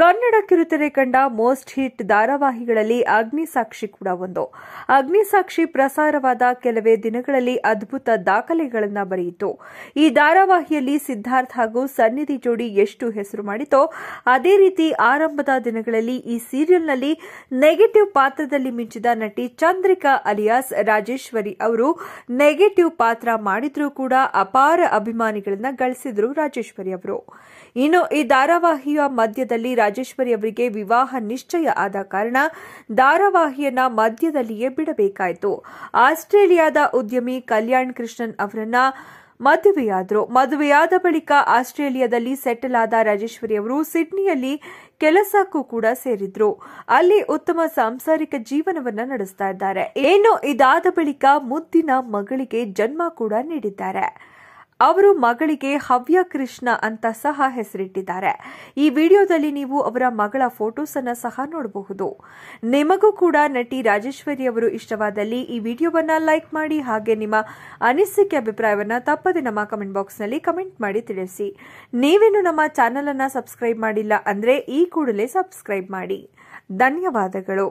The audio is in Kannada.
ಕನ್ನಡ ಕಿರುತೆರೆ ಕಂಡ ಮೋಸ್ಟ್ ಹಿಟ್ ಧಾರಾವಾಹಿಗಳಲ್ಲಿ ಅಗ್ನಿಸಾಕ್ಷಿ ಕೂಡ ಒಂದು ಅಗ್ನಿಸಾಕ್ಷಿ ಪ್ರಸಾರವಾದ ಕೆಲವೇ ದಿನಗಳಲ್ಲಿ ಅದ್ಭುತ ದಾಖಲೆಗಳನ್ನು ಬರೆಯಿತು ಈ ಧಾರಾವಾಹಿಯಲ್ಲಿ ಸಿದ್ದಾರ್ಥ್ ಹಾಗೂ ಸನ್ನಿಧಿ ಜೋಡಿ ಎಷ್ಟು ಹೆಸರು ಮಾಡಿತೋ ಅದೇ ರೀತಿ ಆರಂಭದ ದಿನಗಳಲ್ಲಿ ಈ ಸೀರಿಯಲ್ನಲ್ಲಿ ನೆಗೆಟಿವ್ ಪಾತ್ರದಲ್ಲಿ ಮಿಂಚಿದ ನಟಿ ಚಂದ್ರಿಕಾ ಅಲಿಯಾಸ್ ರಾಜೇಶ್ವರಿ ಅವರು ನೆಗೆಟಿವ್ ಪಾತ್ರ ಮಾಡಿದ್ರೂ ಕೂಡ ಅಪಾರ ಅಭಿಮಾನಿಗಳನ್ನು ಗಳಿಸಿದ್ರು ರಾಜೇಶ್ವರಿ ಅವರು ಇನ್ನು ಈ ಧಾರಾವಾಹಿಯ ಮಧ್ಯದಲ್ಲಿ ರಾಜೇಶ್ವರಿ ಅವರಿಗೆ ವಿವಾಹ ನಿಶ್ಚಯ ಆದ ಕಾರಣ ಧಾರಾವಾಹಿಯನ್ನ ಮಧ್ಯದಲ್ಲಿಯೇ ಬಿಡಬೇಕಾಯಿತು ಆಸ್ಟ್ರೇಲಿಯಾದ ಉದ್ಯಮಿ ಕಲ್ಯಾಣ್ ಕೃಷ್ಣನ್ ಅವರನ್ನ ಮದುವೆಯಾದರು ಮದುವೆಯಾದ ಬಳಿಕ ಆಸ್ಟ್ರೇಲಿಯಾದಲ್ಲಿ ಸೆಟಲ್ ಆದ ರಾಜೇಶ್ವರಿ ಅವರು ಸಿಡ್ನಿಯಲ್ಲಿ ಕೆಲಸಕ್ಕೂ ಕೂಡ ಸೇರಿದ್ರು ಅಲ್ಲಿ ಉತ್ತಮ ಸಾಂಸಾರಿಕ ಜೀವನವನ್ನ ನಡೆಸ್ತಾ ಇದ್ದಾರೆ ಏನು ಇದಾದ ಬಳಿಕ ಮುದ್ದಿನ ಮಗಳಿಗೆ ಜನ್ಮ ಕೂಡ ನೀಡಿದ್ದಾರೆ ಅವರು ಮಗಳಿಗೆ ಹವ್ಯ ಕೃಷ್ಣ ಅಂತ ಸಹ ಹೆಸರಿಟ್ಟಿದ್ದಾರೆ ಈ ವಿಡಿಯೋದಲ್ಲಿ ನೀವು ಅವರ ಮಗಳ ಫೋಟೋಸ್ ಅನ್ನ ಸಹ ನೋಡಬಹುದು ನಿಮಗೂ ಕೂಡ ನಟಿ ರಾಜೇಶ್ವರಿ ಅವರು ಇಷ್ಟವಾದಲ್ಲಿ ಈ ವಿಡಿಯೋವನ್ನ ಲೈಕ್ ಮಾಡಿ ಹಾಗೆ ನಿಮ್ಮ ಅನಿಸಿಕೆ ಅಭಿಪ್ರಾಯವನ್ನ ತಪ್ಪದೆ ನಮ್ಮ ಕಮೆಂಟ್ ಬಾಕ್ಸ್ ನಲ್ಲಿ ಕಮೆಂಟ್ ಮಾಡಿ ತಿಳಿಸಿ ನೀವೇನು ನಮ್ಮ ಚಾನೆಲ್ ಅನ್ನ ಸಬ್ಸ್ಕ್ರೈಬ್ ಮಾಡಿಲ್ಲ ಅಂದ್ರೆ ಈ ಕೂಡಲೇ ಸಬ್ಸ್ಕ್ರೈಬ್ ಮಾಡಿ ಧನ್ಯವಾದಗಳು